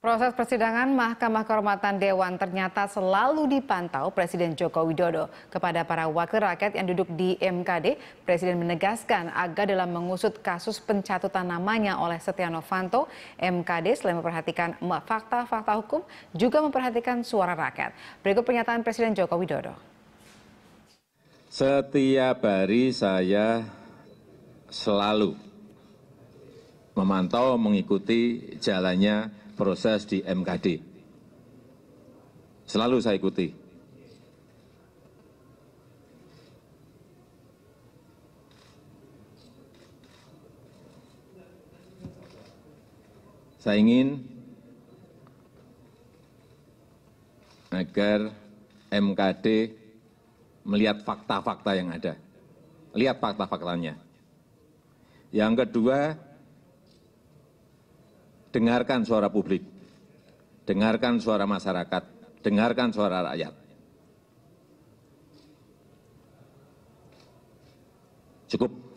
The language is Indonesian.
Proses persidangan Mahkamah Kehormatan Dewan ternyata selalu dipantau Presiden Joko Widodo. Kepada para wakil rakyat yang duduk di MKD, Presiden menegaskan agar dalam mengusut kasus pencatutan namanya oleh Setia Novanto, MKD selain memperhatikan fakta-fakta hukum, juga memperhatikan suara rakyat. Berikut pernyataan Presiden Joko Widodo. Setiap hari saya selalu memantau mengikuti jalannya proses di MKD. Selalu saya ikuti. Saya ingin agar MKD melihat fakta-fakta yang ada. Lihat fakta-faktanya. Yang kedua, dengarkan suara publik dengarkan suara masyarakat dengarkan suara rakyat cukup